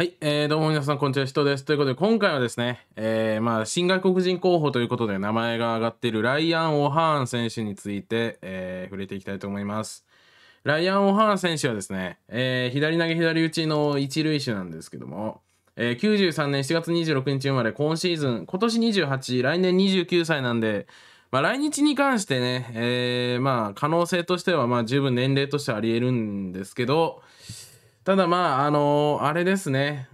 はい、えー、どうも皆さん、こんにちは、人です。ということで、今回はですね、えー、まあ、新外国人候補ということで名前が挙がっているライアン・オハーン選手について、えー、触れていきたいと思います。ライアン・オハーン選手はですね、えー、左投げ左打ちの一塁手なんですけども、えー、93年7月26日生まれ、今シーズン、今年28、来年29歳なんで、まあ、来日に関してね、えー、まあ、可能性としては、まあ、十分年齢としてあり得るんですけど、ただまあ、あのー、あれですね。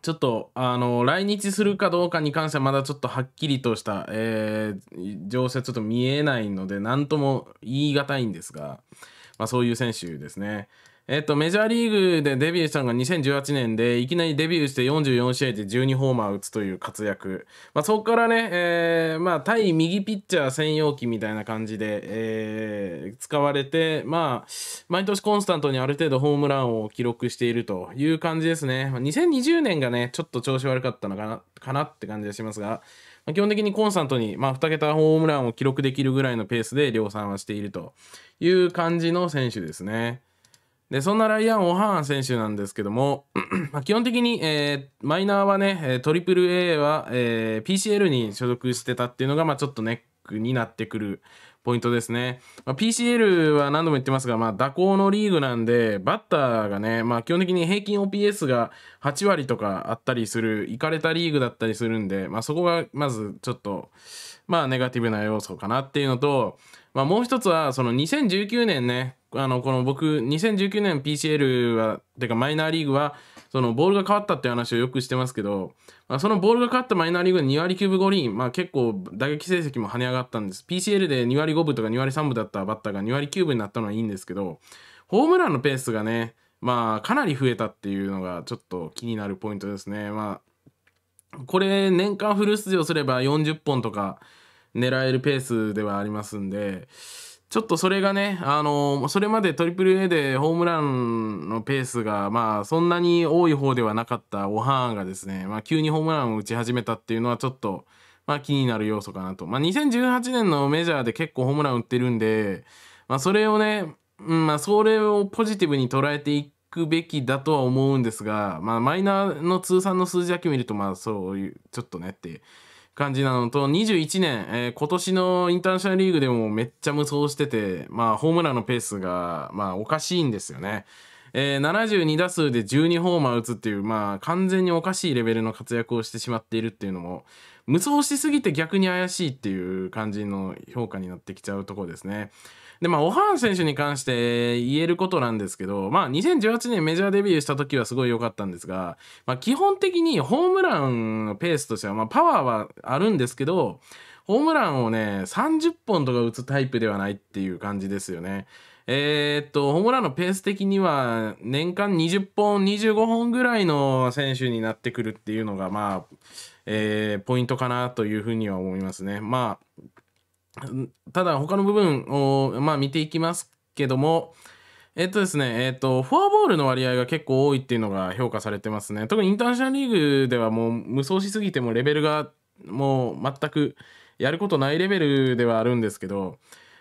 ちょっと、あのー、来日するかどうかに関してはまだちょっとはっきりとした、えー、情勢ちょっと見えないので、何とも言い難いんですが、まあそういう選手ですね。えっと、メジャーリーグでデビューしたのが2018年で、いきなりデビューして44試合で12ホーマー打つという活躍。まあ、そこからね、えー、まあ、対右ピッチャー専用機みたいな感じで、えー、使われて、まあ、毎年コンスタントにある程度ホームランを記録しているという感じですね。2020年がね、ちょっと調子悪かったのかな、かなって感じがしますが、基本的にコンスタントに、まあ、2桁ホームランを記録できるぐらいのペースで量産はしているという感じの選手ですね。で、そんなライアン・オハーン選手なんですけども、基本的に、えー、マイナーはね、トリプル A は、えー、PCL に所属してたっていうのが、まあ、ちょっとネックになってくるポイントですね。まあ、PCL は何度も言ってますが、まあ、蛇行のリーグなんで、バッターがね、まあ、基本的に平均 OPS が8割とかあったりする、いかれたリーグだったりするんで、まあ、そこがまずちょっと、まあ、ネガティブな要素かなっていうのと、まあ、もう一つは、その2019年ね、あの、この僕、2019年 PCL は、てかマイナーリーグは、そのボールが変わったって話をよくしてますけど、まあ、そのボールが変わったマイナーリーグで2割9分5厘、まあ結構打撃成績も跳ね上がったんです。PCL で2割5分とか2割3分だったバッターが2割9分になったのはいいんですけど、ホームランのペースがね、まあかなり増えたっていうのがちょっと気になるポイントですね。まあ、これ年間フル出場すれば40本とか狙えるペースではありますんで、ちょっとそれがね、あのー、それまで AAA でホームランのペースが、まあ、そんなに多い方ではなかったオハーンがですね、まあ、急にホームランを打ち始めたっていうのはちょっと、まあ、気になる要素かなと。まあ、2018年のメジャーで結構ホームラン打ってるんで、まあ、それをね、うん、まあ、それをポジティブに捉えていくべきだとは思うんですが、まあ、マイナーの通算の数字だけ見ると、まあ、そういう、ちょっとねって感じなのと21年、えー、今年のインターナショナルリーグでもめっちゃ無双してて、まあ、ホームランのペースが、まあ、おかしいんですよね。えー、72打数で12ホーマー打つっていう、まあ、完全におかしいレベルの活躍をしてしまっているっていうのも、無双しすぎて逆に怪しいっていう感じの評価になってきちゃうところですね。で、まあ、オハン選手に関して言えることなんですけど、まあ、2018年メジャーデビューした時はすごい良かったんですが、まあ、基本的にホームランのペースとしては、まあ、パワーはあるんですけど、ホームランをね、30本とか打つタイプではないっていう感じですよね。えー、っと、ホームランのペース的には、年間20本、25本ぐらいの選手になってくるっていうのが、まあ、えー、ポイントかなというふうには思いますね。まあ、ただ他の部分を、まあ、見ていきますけども、えっとですね、えっと、フォアボールの割合が結構多いっていうのが評価されてますね。特にインターナショナルリーグではもう無双しすぎてもレベルがもう全くやることないレベルではあるんですけど、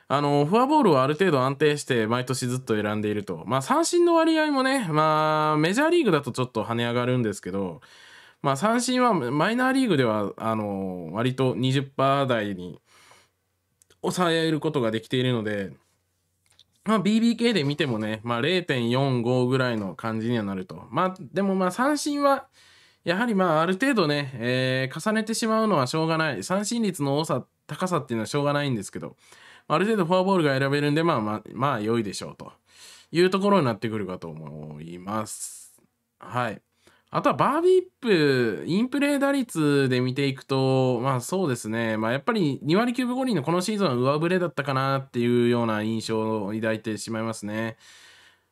あの、フォアボールをある程度安定して毎年ずっと選んでいると。まあ三振の割合もね、まあメジャーリーグだとちょっと跳ね上がるんですけど、まあ三振はマイナーリーグでは、あの、割と20%台に、抑えることができているので、まあ、BBK で見てもね、まあ、0.45ぐらいの感じにはなると。まあ、でもまあ三振は、やはりまあある程度ね、えー、重ねてしまうのはしょうがない。三振率の多さ、高さっていうのはしょうがないんですけど、ある程度フォアボールが選べるんで、まあまあ、まあ良いでしょうというところになってくるかと思います。はい。あとはバービープ、インプレー打率で見ていくと、まあそうですね、まあやっぱり2割9分5厘のこのシーズンは上振れだったかなっていうような印象を抱いてしまいますね。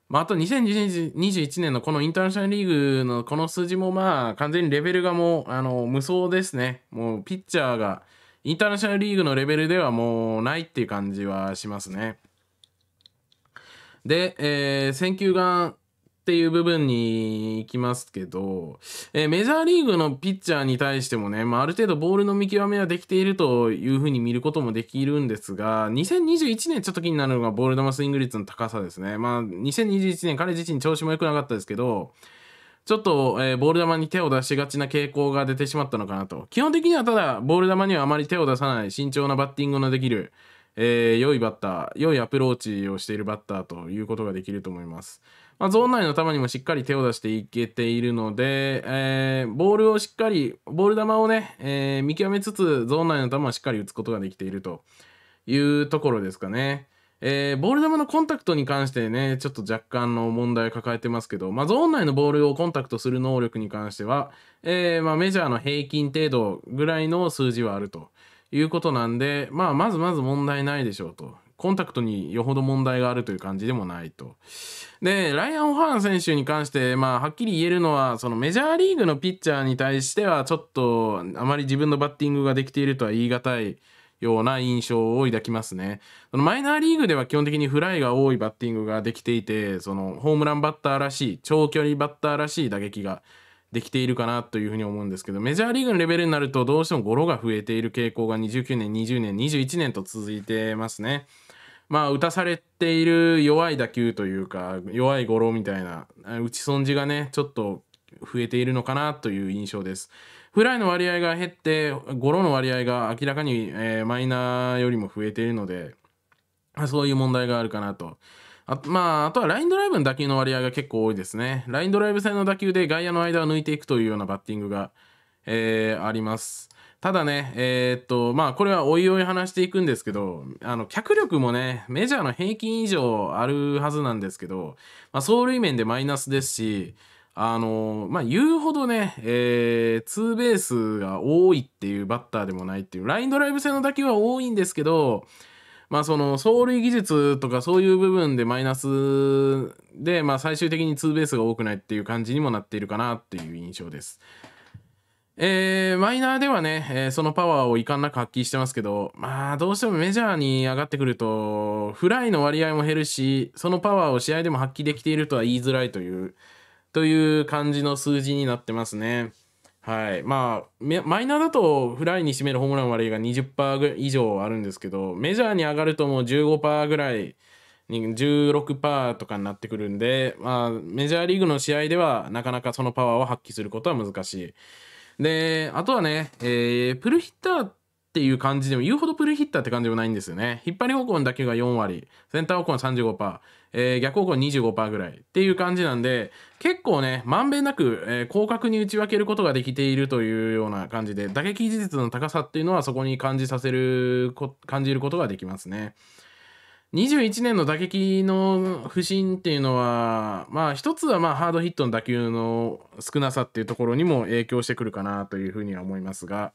まああと2021年のこのインターナショナルリーグのこの数字もまあ完全にレベルがもうあの無双ですね。もうピッチャーがインターナショナルリーグのレベルではもうないっていう感じはしますね。で、えー、選球眼っていう部分に行きますけど、えー、メジャーリーグのピッチャーに対してもね、まあ、ある程度ボールの見極めはできているというふうに見ることもできるんですが、2021年ちょっと気になるのがボール球スイング率の高さですね。まあ、2021年彼自身調子も良くなかったですけど、ちょっと、えー、ボール球に手を出しがちな傾向が出てしまったのかなと。基本的にはただ、ボール球にはあまり手を出さない慎重なバッティングのできる、えー、良いバッター、良いアプローチをしているバッターということができると思います。まあ、ゾーン内の球にもしっかり手を出していけているので、えー、ボールをしっかり、ボール球をね、えー、見極めつつ、ゾーン内の球はしっかり打つことができているというところですかね。えー、ボール球のコンタクトに関してね、ちょっと若干の問題を抱えてますけど、まあ、ゾーン内のボールをコンタクトする能力に関しては、えー、まあ、メジャーの平均程度ぐらいの数字はあるということなんで、まあ、まずまず問題ないでしょうとコンタクトによほど問題があるという感じでもないと。で、ライアン・オハーン選手に関して、まあ、はっきり言えるのは、そのメジャーリーグのピッチャーに対しては、ちょっと、あまり自分のバッティングができているとは言い難いような印象を抱きますね。そのマイナーリーグでは基本的にフライが多いバッティングができていて、そのホームランバッターらしい、長距離バッターらしい打撃ができているかなというふうに思うんですけど、メジャーリーグのレベルになるとどうしてもゴロが増えている傾向が29年、20年、21年と続いてますね。まあ打たされている弱い打球というか弱いゴロみたいな打ち損じがねちょっと増えているのかなという印象です。フライの割合が減ってゴロの割合が明らかに、えー、マイナーよりも増えているのでそういう問題があるかなと。あまあ、あとはラインドライブの打球の割合が結構多いですね。ラインドライブ戦の打球で外野の間を抜いていくというようなバッティングが、えー、あります。ただね、えー、っと、まあ、これはおいおい話していくんですけど、あの、脚力もね、メジャーの平均以上あるはずなんですけど、まあ、走塁面でマイナスですし、あのまあ、言うほどね、えー、ツーベースが多いっていうバッターでもないっていう、ラインドライブ性の打球は多いんですけど、まあ、その走塁技術とかそういう部分でマイナスで、まあ、最終的にツーベースが多くないっていう感じにもなっているかなっていう印象です。えー、マイナーではね、えー、そのパワーを遺憾なく発揮してますけど、まあ、どうしてもメジャーに上がってくると、フライの割合も減るし、そのパワーを試合でも発揮できているとは言いづらいという、という感じの数字になってますね。はい。まあ、マイナーだとフライに占めるホームラン割合が20%以上あるんですけど、メジャーに上がるともう15%ぐらい、16%とかになってくるんで、まあ、メジャーリーグの試合ではなかなかそのパワーを発揮することは難しい。で、あとはね、えー、プルヒッターっていう感じでも、言うほどプルヒッターって感じでもないんですよね。引っ張り方向だけが4割、センター方向35%、えー、逆方向25%ぐらいっていう感じなんで、結構ね、まんべんなく、えー、広角に打ち分けることができているというような感じで、打撃技術の高さっていうのはそこに感じさせる、感じることができますね。21年の打撃の不振っていうのは、まあ一つはまあハードヒットの打球の少なさっていうところにも影響してくるかなというふうには思いますが、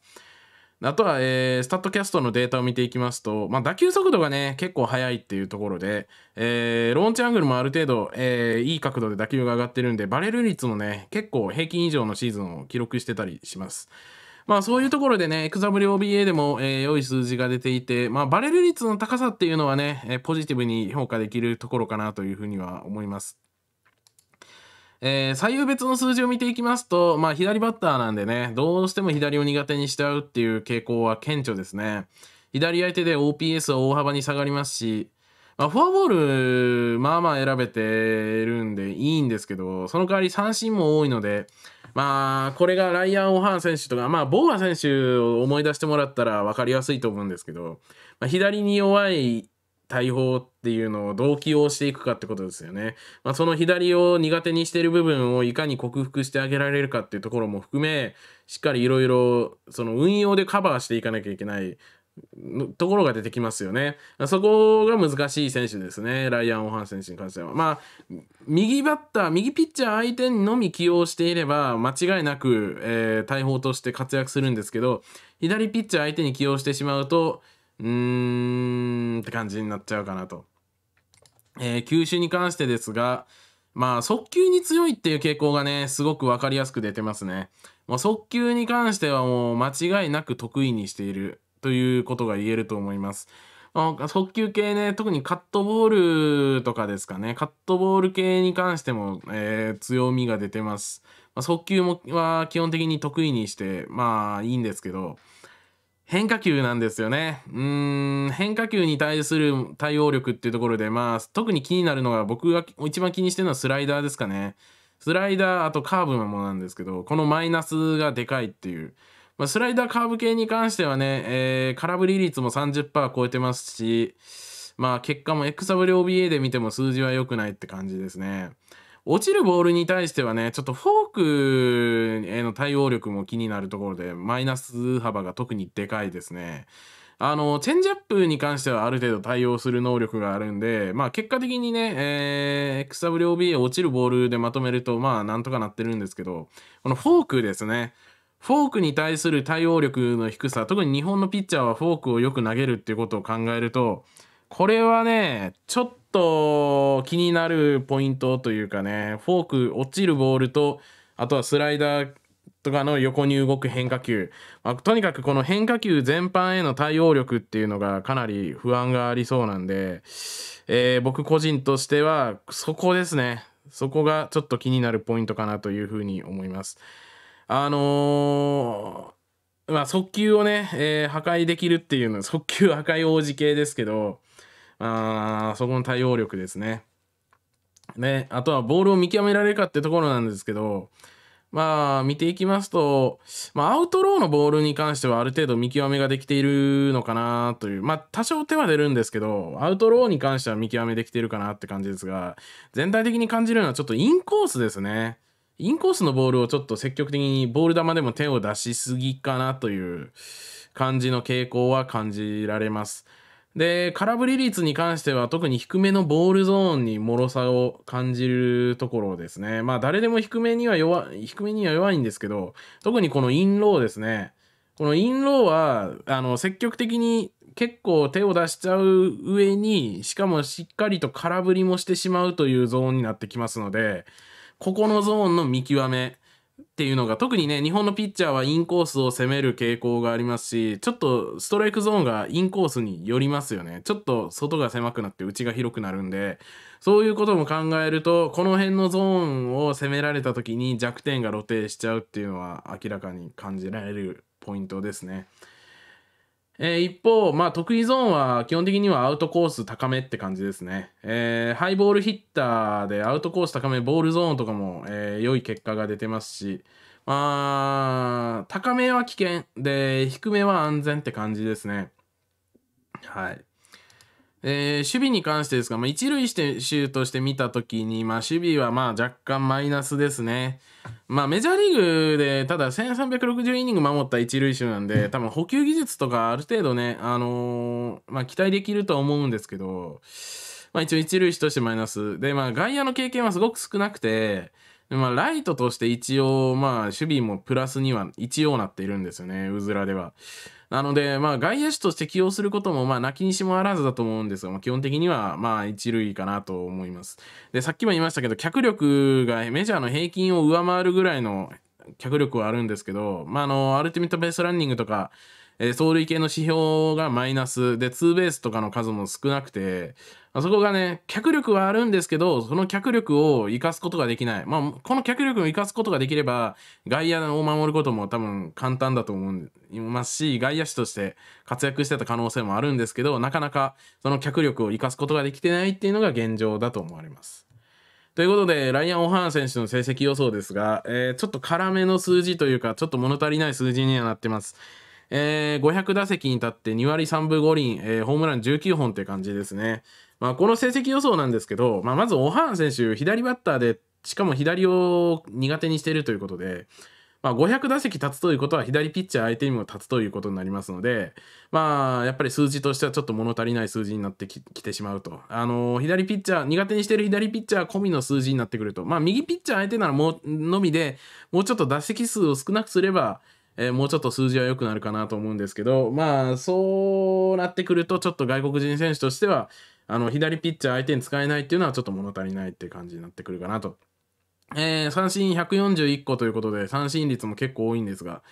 あとは、えー、スタッドキャストのデータを見ていきますと、まあ、打球速度がね、結構速いっていうところで、えー、ローンチアングルもある程度、えー、いい角度で打球が上がってるんで、バレル率もね、結構平均以上のシーズンを記録してたりします。まあそういうところでね、XWOBA でも、えー、良い数字が出ていて、まあバレル率の高さっていうのはね、えー、ポジティブに評価できるところかなというふうには思います。えー、左右別の数字を見ていきますと、まあ左バッターなんでね、どうしても左を苦手にしちゃうっていう傾向は顕著ですね。左相手で OPS は大幅に下がりますし、まあ、フォアボール、まあまあ選べてるんでいいんですけど、その代わり三振も多いので、まあ、これがライアン・オハン選手とか、まあ、ボーア選手を思い出してもらったら分かりやすいと思うんですけど、まあ、左に弱い大砲っていうのをどう起用していくかってことですよね。まあ、その左を苦手にしてる部分をいかに克服してあげられるかっていうところも含め、しっかりいろいろその運用でカバーしていかなきゃいけないところが出てきますよね。そこが難しい選手ですね。ライアン・オハン選手に関しては。まあ、右バッター、右ピッチャー相手にのみ起用していれば、間違いなく、えー、大砲として活躍するんですけど、左ピッチャー相手に起用してしまうと、うーんって感じになっちゃうかなと。えー、球種に関してですが、まあ、速球に強いっていう傾向がね、すごく分かりやすく出てますね。もう速球に関してはもう間違いなく得意にしている。ということが言えると思います。速球系ね、特にカットボールとかですかね、カットボール系に関しても、えー、強みが出てます。まあ、速球もは基本的に得意にして、まあいいんですけど、変化球なんですよね。うん、変化球に対する対応力っていうところで、まあ、特に気になるのが、僕が一番気にしてるのはスライダーですかね。スライダー、あとカーブのものなんですけど、このマイナスがでかいっていう。まあ、スライダーカーブ系に関してはね、えー、空振り率も30%超えてますし、まあ、結果も XWOBA で見ても数字は良くないって感じですね。落ちるボールに対してはね、ちょっとフォークへの対応力も気になるところで、マイナス幅が特にでかいですね。あの、チェンジアップに関してはある程度対応する能力があるんで、まあ結果的にね、えー、XWOB 落ちるボールでまとめると、まあなんとかなってるんですけど、このフォークですね。フォークに対する対応力の低さ、特に日本のピッチャーはフォークをよく投げるっていうことを考えると、これはね、ちょっと気になるポイントというかね、フォーク、落ちるボールと、あとはスライダーとかの横に動く変化球、まあ、とにかくこの変化球全般への対応力っていうのがかなり不安がありそうなんで、えー、僕個人としてはそこですねそこがちょっと気になるポイントかなというふうに思います。あのー、まあ、速球をね、えー、破壊できるっていうのは、速球破壊王子系ですけど、あそこの対応力ですね。ね、あとはボールを見極められるかってところなんですけど、まあ、見ていきますと、まあ、アウトローのボールに関してはある程度見極めができているのかなという、まあ、多少手は出るんですけど、アウトローに関しては見極めできているかなって感じですが、全体的に感じるのはちょっとインコースですね。インコースのボールをちょっと積極的にボール球でも手を出しすぎかなという感じの傾向は感じられます。で、空振り率に関しては特に低めのボールゾーンに脆さを感じるところですね。まあ誰でも低めには弱、低めには弱いんですけど、特にこのインローですね。このインローは、あの、積極的に結構手を出しちゃう上に、しかもしっかりと空振りもしてしまうというゾーンになってきますので、ここのゾーンの見極めっていうのが特にね日本のピッチャーはインコースを攻める傾向がありますしちょっとストライクゾーンがインコースによりますよねちょっと外が狭くなって内が広くなるんでそういうことも考えるとこの辺のゾーンを攻められた時に弱点が露呈しちゃうっていうのは明らかに感じられるポイントですね。えー、一方、まあ、得意ゾーンは基本的にはアウトコース高めって感じですね。えー、ハイボールヒッターでアウトコース高め、ボールゾーンとかも、えー、良い結果が出てますし、まあ、高めは危険で、低めは安全って感じですね。はい。えー、守備に関してですが、まあ、一塁してシュートして見たときに、まあ、守備はまあ若干マイナスですね。まあ、メジャーリーグで、ただ1360イニング守った一塁手なんで、多分補給技術とかある程度ね、あのー、まあ、期待できるとは思うんですけど、まあ、一応一塁手としてマイナス。で、まあ、外野の経験はすごく少なくて、まあ、ライトとして一応、まあ、守備もプラスには一応なっているんですよね、うずらでは。なので、まあ、外野手として起用することも、まあ、泣きにしもあらずだと思うんですが、まあ、基本的には、まあ、一塁かなと思います。で、さっきも言いましたけど、脚力がメジャーの平均を上回るぐらいの脚力はあるんですけど、まあ、あの、アルティメットベースランニングとか、えー、走塁系の指標がマイナスで、ツーベースとかの数も少なくて、あそこがね、脚力はあるんですけど、その脚力を生かすことができない。まあ、この脚力を生かすことができれば、外野を守ることも多分簡単だと思いますし、外野手として活躍してた可能性もあるんですけど、なかなかその脚力を生かすことができてないっていうのが現状だと思われます。ということで、ライアン・オハーン選手の成績予想ですが、えー、ちょっと辛めの数字というか、ちょっと物足りない数字にはなってます。えー、500打席に立って2割3分5厘、えー、ホームラン19本って感じですね。まあ、この成績予想なんですけど、まあ、まずオハーン選手、左バッターで、しかも左を苦手にしているということで、まあ、500打席立つということは左ピッチャー相手にも立つということになりますので、まあ、やっぱり数字としてはちょっと物足りない数字になってきてしまうと。あのー、左ピッチャー、苦手にしている左ピッチャー込みの数字になってくると。まあ、右ピッチャー相手ならもう、のみで、もうちょっと打席数を少なくすれば、えー、もうちょっと数字は良くなるかなと思うんですけど、まあ、そうなってくると、ちょっと外国人選手としては、あの、左ピッチャー相手に使えないっていうのはちょっと物足りないって感じになってくるかなと。えー、三振141個ということで、三振率も結構多いんですが、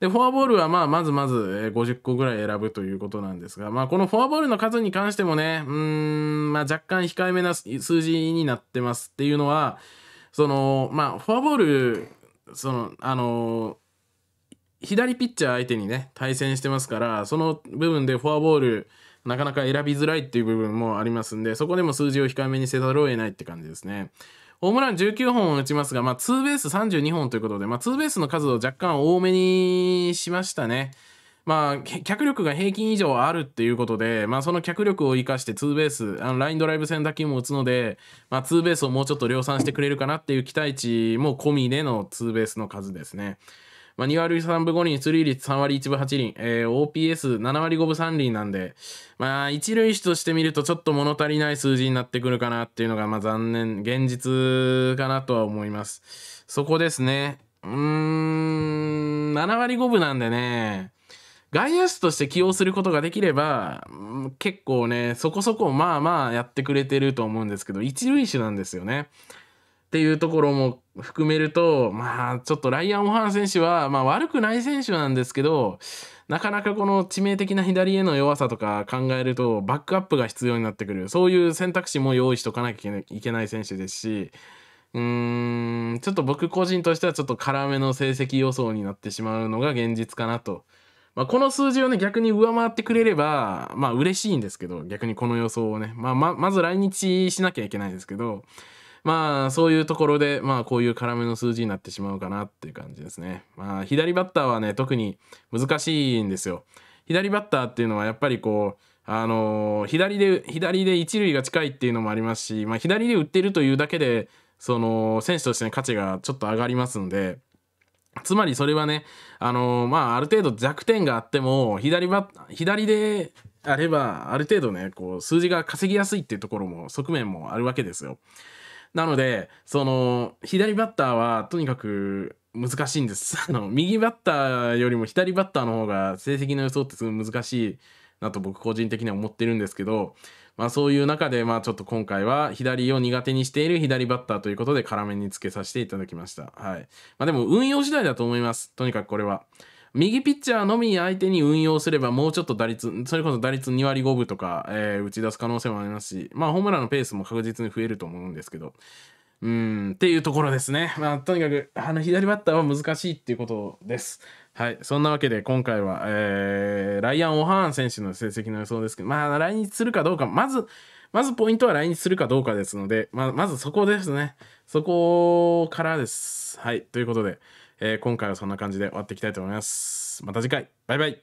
で、フォアボールはまあ、まずまず50個ぐらい選ぶということなんですが、まあ、このフォアボールの数に関してもね、うん、まあ、若干控えめな数字になってますっていうのは、その、まあ、フォアボール、その、あのー左ピッチャー相手にね、対戦してますから、その部分でフォアボール、なかなか選びづらいっていう部分もありますんで、そこでも数字を控えめにせざるを得ないって感じですね。ホームラン19本を打ちますが、まあ、ツーベース32本ということで、まあ、ツーベースの数を若干多めにしましたね。まあ、脚力が平均以上あるっていうことで、まあ、その脚力を生かしてツーベース、あのラインドライブ戦打球も打つので、まあ、ツーベースをもうちょっと量産してくれるかなっていう期待値も込みでのツーベースの数ですね。まあ、2割3分5厘、出塁率3割1分8厘、えー、OPS7 割5分3厘なんで、まあ、一塁手として見るとちょっと物足りない数字になってくるかなっていうのが、まあ、残念、現実かなとは思います。そこですね。うーん、7割5分なんでね、外野手として起用することができれば、結構ね、そこそこまあまあやってくれてると思うんですけど、一塁手なんですよね。っていうところも含めると、まあ、ちょっとライアン・オハン選手は、まあ、悪くない選手なんですけど、なかなかこの致命的な左への弱さとか考えると、バックアップが必要になってくる。そういう選択肢も用意しとかなきゃいけない選手ですし、うーん、ちょっと僕個人としてはちょっと辛めの成績予想になってしまうのが現実かなと。まあ、この数字をね、逆に上回ってくれれば、まあ嬉しいんですけど、逆にこの予想をね。まあ、ま、まず来日しなきゃいけないですけど、まあそういうところでまあこういう辛めの数字になってしまうかなっていう感じですねまあ左バッターはね特に難しいんですよ左バッターっていうのはやっぱりこうあの左で左で一塁が近いっていうのもありますし、まあ、左で打ってるというだけでその選手としての価値がちょっと上がりますのでつまりそれはね、あのまあ、ある程度弱点があっても左ば、左であればある程度ねこう数字が稼ぎやすいっていうところも側面もあるわけですよ。なので、その、左バッターはとにかく難しいんです。あの、右バッターよりも左バッターの方が成績の予想ってすごい難しいなと僕個人的には思ってるんですけど、まあそういう中で、まあちょっと今回は左を苦手にしている左バッターということで辛めにつけさせていただきました。はい。まあでも運用次第だと思います。とにかくこれは。右ピッチャーのみ相手に運用すればもうちょっと打率、それこそ打率2割5分とか、えー、打ち出す可能性もありますし、まあホームランのペースも確実に増えると思うんですけど、うん、っていうところですね。まあとにかく、あの左バッターは難しいっていうことです。はい。そんなわけで、今回は、えー、ライアン・オハーン選手の成績の予想ですけど、まあ、来日するかどうか、まず、まずポイントは来日するかどうかですので、ままずそこですね。そこからです。はい。ということで、えー、今回はそんな感じで終わっていきたいと思います。また次回、バイバイ。